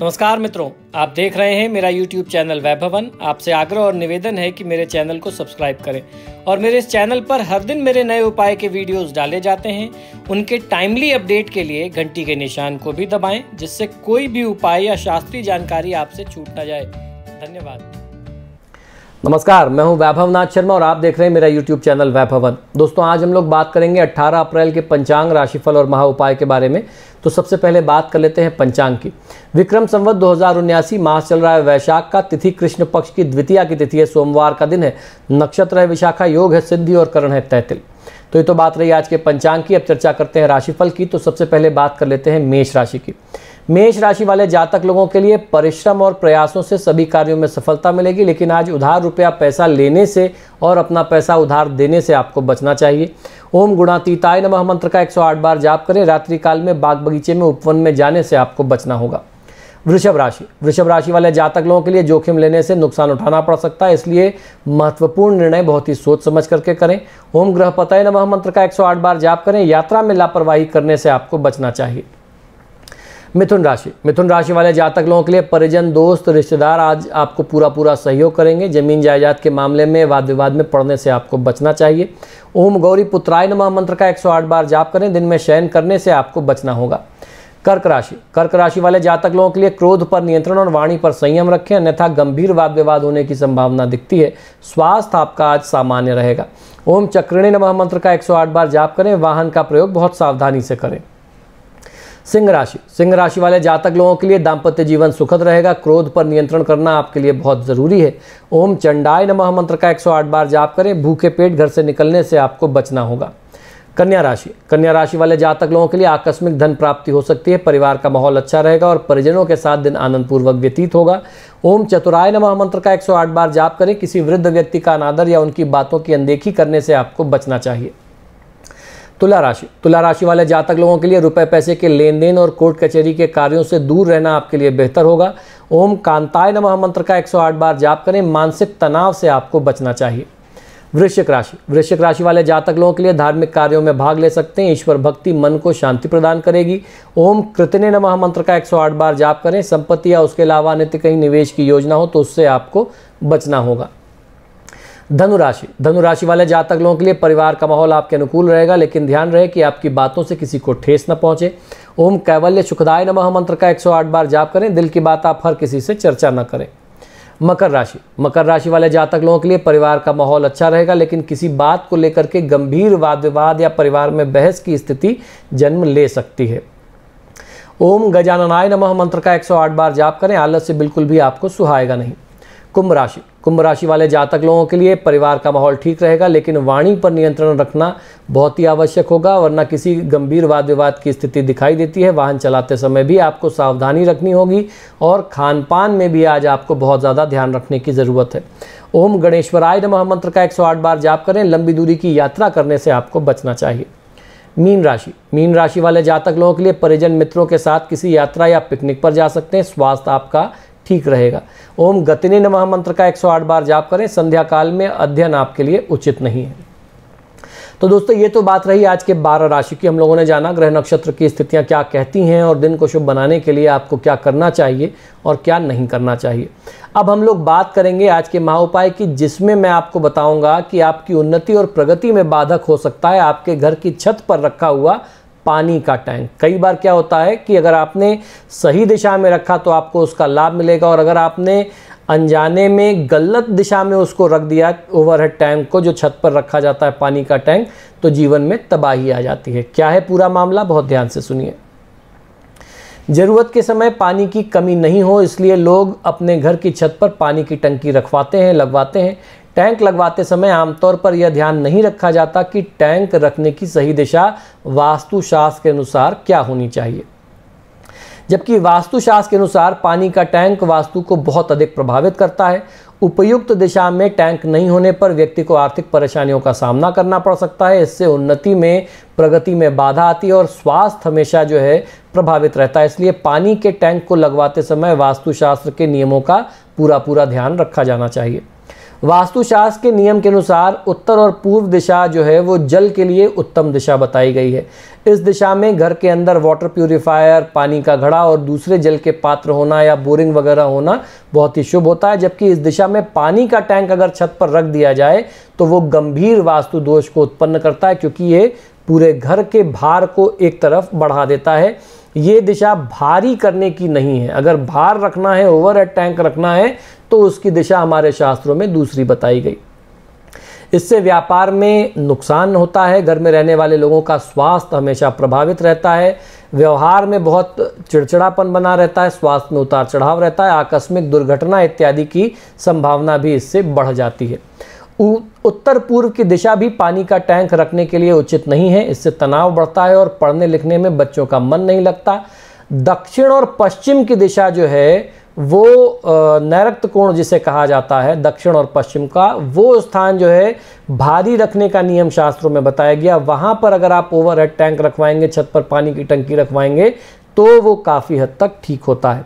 नमस्कार मित्रों आप देख रहे हैं मेरा यूट्यूब चैनल वैभवन आपसे आग्रह और निवेदन है कि मेरे चैनल को सब्सक्राइब करें और मेरे इस चैनल पर हर दिन मेरे नए उपाय के वीडियोस डाले जाते हैं उनके टाइमली अपडेट के लिए घंटी के निशान को भी दबाएं जिससे कोई भी उपाय या शास्त्रीय जानकारी आपसे छूट ना जाए धन्यवाद नमस्कार मैं हूं वैभव नाथ शर्मा और आप देख रहे हैं मेरा यूट्यूब चैनल वैभवन दोस्तों आज हम लोग बात करेंगे 18 अप्रैल के पंचांग राशिफल और महा उपाय के बारे में तो सबसे पहले बात कर लेते हैं पंचांग की विक्रम संवत दो मास चल रहा है वैशाख का तिथि कृष्ण पक्ष की द्वितीय की तिथि है सोमवार का दिन है नक्षत्र है विशाखा योग है सिद्धि और करण है तैतिल तो ये तो बात रही आज के पंचांग की अब चर्चा करते हैं राशिफल की तो सबसे पहले बात कर लेते हैं मेष राशि की मेष राशि वाले जातक लोगों के लिए परिश्रम और प्रयासों से सभी कार्यों में सफलता मिलेगी लेकिन आज उधार रुपया पैसा लेने से और अपना पैसा उधार देने से आपको बचना चाहिए ओम गुणातीताय नमः मंत्र का 108 बार जाप करें रात्रि काल में बाग बगीचे में उपवन में जाने से आपको बचना होगा वृषभ राशि वृषभ राशि वाले जातक लोगों के लिए जोखिम लेने से नुकसान उठाना पड़ सकता है इसलिए महत्वपूर्ण निर्णय बहुत ही सोच समझ करके करें ओम ग्रह पतय नमः मंत्र का 108 बार जाप करें यात्रा में लापरवाही करने से आपको बचना चाहिए मिथुन राशि मिथुन राशि वाले जातक लोगों के लिए परिजन दोस्त रिश्तेदार आज आपको पूरा पूरा सहयोग करेंगे जमीन जायदाद के मामले में वाद विवाद में पड़ने से आपको बचना चाहिए ओम गौरी पुत्राय नमा मंत्र का 108 बार जाप करें दिन में शयन करने से आपको बचना होगा कर्क राशि कर्क राशि वाले जातक लोगों के लिए क्रोध पर नियंत्रण और वाणी पर संयम रखें अन्यथा गंभीर वाद विवाद होने की संभावना दिखती है स्वास्थ्य आपका आज सामान्य रहेगा ओम चक्रिणी नमः मंत्र का 108 बार जाप करें वाहन का प्रयोग बहुत सावधानी से करें सिंह राशि सिंह राशि वाले जातक लोगों के लिए दाम्पत्य जीवन सुखद रहेगा क्रोध पर नियंत्रण करना आपके लिए बहुत ज़रूरी है ओम चंडाय नमः मंत्र का 108 बार जाप करें भूखे पेट घर से निकलने से आपको बचना होगा कन्या राशि कन्या राशि वाले जातक लोगों के लिए आकस्मिक धन प्राप्ति हो सकती है परिवार का माहौल अच्छा रहेगा और परिजनों के साथ दिन आनंदपूर्वक व्यतीत होगा ओम चतुराय नमः मंत्र का 108 बार जाप करें किसी वृद्ध व्यक्ति का अनादर या उनकी बातों की अनदेखी करने से आपको बचना चाहिए तुला राशि तुला राशि वाले जातक लोगों के लिए रुपए पैसे के लेन देन और कोर्ट कचहरी के कार्यों से दूर रहना आपके लिए बेहतर होगा ओम कांताय नमः मंत्र का 108 बार जाप करें मानसिक तनाव से आपको बचना चाहिए वृश्चिक राशि वृश्चिक राशि वाले जातक लोगों के लिए धार्मिक कार्यों में भाग ले सकते हैं ईश्वर भक्ति मन को शांति प्रदान करेगी ओम कृतने नमः मंत्र का 108 बार जाप करें संपत्ति या उसके अलावा नित्य कहीं निवेश की योजना हो तो उससे आपको बचना होगा धनुराशि धनुराशि वाले जातक लोगों के लिए परिवार का माहौल आपके अनुकूल रहेगा लेकिन ध्यान रहे कि आपकी बातों से किसी को ठेस न पहुंचे ओम कैवल्य सुखदाय नमः मंत्र का 108 बार जाप करें दिल की बात आप हर किसी से चर्चा न करें मकर राशि मकर राशि वाले जातक लोगों के लिए परिवार का माहौल अच्छा रहेगा लेकिन किसी बात को लेकर के गंभीर वाद विवाद या परिवार में बहस की स्थिति जन्म ले सकती है ओम गजाननाय नमः मंत्र का 108 बार जाप करें आलस से बिल्कुल भी आपको सुहाएगा नहीं कुंभ राशि कुंभ राशि वाले जातक लोगों के लिए परिवार का माहौल ठीक रहेगा लेकिन वाणी पर नियंत्रण रखना बहुत ही आवश्यक होगा वरना किसी गंभीर वाद विवाद की स्थिति दिखाई देती है वाहन चलाते समय भी आपको सावधानी रखनी होगी और खान पान में भी आज आपको बहुत ज़्यादा ध्यान रखने की ज़रूरत है ओम गणेश्वराय नमः मंत्र का 108 बार जाप करें लंबी दूरी की यात्रा करने से आपको बचना चाहिए मीन राशि मीन राशि वाले जातक लोगों के लिए परिजन मित्रों के साथ किसी यात्रा या पिकनिक पर जा सकते हैं स्वास्थ्य आपका ठीक रहेगा ओम गतिने नमः मंत्र का 108 बार जाप करें संध्या काल में अध्ययन आपके लिए उचित नहीं है तो दोस्तों ये तो बात रही आज के बारह राशि की हम लोगों ने जाना ग्रह नक्षत्र की स्थितियां क्या कहती हैं और दिन को शुभ बनाने के लिए आपको क्या करना चाहिए और क्या नहीं करना चाहिए अब हम लोग बात करेंगे आज के महा उपाय की जिसमें मैं आपको बताऊंगा कि आपकी उन्नति और प्रगति में बाधक हो सकता है आपके घर की छत पर रखा हुआ पानी का टैंक कई बार क्या होता है कि अगर आपने सही दिशा में रखा तो आपको उसका लाभ मिलेगा और अगर आपने अनजाने में गलत दिशा में उसको रख दिया ओवरहेड टैंक को जो छत पर रखा जाता है पानी का टैंक तो जीवन में तबाही आ जाती है क्या है पूरा मामला बहुत ध्यान से सुनिए ज़रूरत के समय पानी की कमी नहीं हो इसलिए लोग अपने घर की छत पर पानी की टंकी रखवाते हैं लगवाते हैं टैंक लगवाते समय आमतौर पर यह ध्यान नहीं रखा जाता कि टैंक रखने की सही दिशा वास्तुशास्त्र के अनुसार क्या होनी चाहिए जबकि वास्तुशास्त्र के अनुसार पानी का टैंक वास्तु को बहुत अधिक प्रभावित करता है उपयुक्त दिशा में टैंक नहीं होने पर व्यक्ति को आर्थिक परेशानियों का सामना करना पड़ सकता है इससे उन्नति में प्रगति में बाधा आती है और स्वास्थ्य हमेशा जो है प्रभावित रहता है इसलिए पानी के टैंक को लगवाते समय वास्तुशास्त्र के नियमों का पूरा पूरा ध्यान रखा जाना चाहिए वास्तुशास्त्र के नियम के अनुसार उत्तर और पूर्व दिशा जो है वो जल के लिए उत्तम दिशा बताई गई है इस दिशा में घर के अंदर वाटर प्यूरिफायर पानी का घड़ा और दूसरे जल के पात्र होना या बोरिंग वगैरह होना बहुत ही शुभ होता है जबकि इस दिशा में पानी का टैंक अगर छत पर रख दिया जाए तो वो गंभीर वास्तु दोष को उत्पन्न करता है क्योंकि ये पूरे घर के भार को एक तरफ बढ़ा देता है ये दिशा भारी करने की नहीं है अगर भार रखना है ओवर हेड टैंक रखना है तो उसकी दिशा हमारे शास्त्रों में दूसरी बताई गई इससे व्यापार में नुकसान होता है घर में रहने वाले लोगों का स्वास्थ्य हमेशा प्रभावित रहता है व्यवहार में बहुत चिड़चिड़ापन बना रहता है स्वास्थ्य में उतार चढ़ाव रहता है आकस्मिक दुर्घटना इत्यादि की संभावना भी इससे बढ़ जाती है उत्तर पूर्व की दिशा भी पानी का टैंक रखने के लिए उचित नहीं है इससे तनाव बढ़ता है और पढ़ने लिखने में बच्चों का मन नहीं लगता दक्षिण और पश्चिम की दिशा जो है वो नैरक्त कोण जिसे कहा जाता है दक्षिण और पश्चिम का वो स्थान जो है भारी रखने का नियम शास्त्रों में बताया गया वहाँ पर अगर आप ओवर हेड टैंक रखवाएंगे छत पर पानी की टंकी रखवाएंगे तो वो काफ़ी हद तक ठीक होता है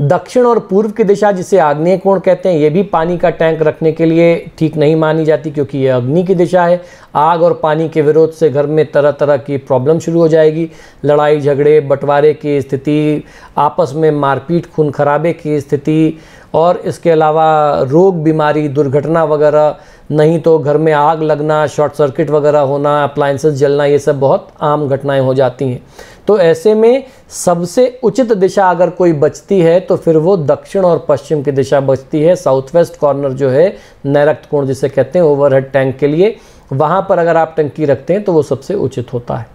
दक्षिण और पूर्व की दिशा जिसे आग्नेय कोण कहते हैं ये भी पानी का टैंक रखने के लिए ठीक नहीं मानी जाती क्योंकि ये अग्नि की दिशा है आग और पानी के विरोध से घर में तरह तरह की प्रॉब्लम शुरू हो जाएगी लड़ाई झगड़े बंटवारे की स्थिति आपस में मारपीट खून खराबे की स्थिति और इसके अलावा रोग बीमारी दुर्घटना वगैरह नहीं तो घर में आग लगना शॉर्ट सर्किट वगैरह होना अप्लाइंसेस जलना ये सब बहुत आम घटनाएं हो जाती हैं तो ऐसे में सबसे उचित दिशा अगर कोई बचती है तो फिर वो दक्षिण और पश्चिम की दिशा बचती है साउथ वेस्ट कॉर्नर जो है नैरक्त कोण जिसे कहते हैं ओवरहेड टैंक के लिए वहाँ पर अगर आप टंकी रखते हैं तो वो सबसे उचित होता है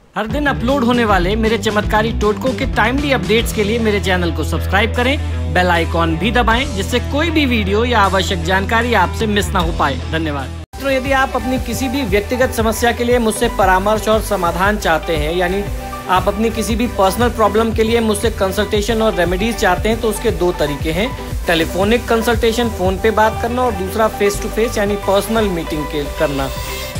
हर दिन अपलोड होने वाले मेरे चमत्कारी टोटकों के टाइमली अपडेट्स के लिए मेरे चैनल को सब्सक्राइब करें बेल आइकॉन भी दबाएं जिससे कोई भी वीडियो या आवश्यक जानकारी आपसे मिस ना हो पाए धन्यवाद मित्रों यदि आप अपनी किसी भी व्यक्तिगत समस्या के लिए मुझसे परामर्श और समाधान चाहते हैं यानी आप अपनी किसी भी पर्सनल प्रॉब्लम के लिए मुझसे कंसल्टेशन और रेमेडीज चाहते हैं तो उसके दो तरीके हैं टेलीफोनिक कंसल्टेशन फ़ोन पे बात करना और दूसरा फेस टू फेस यानी पर्सनल मीटिंग के करना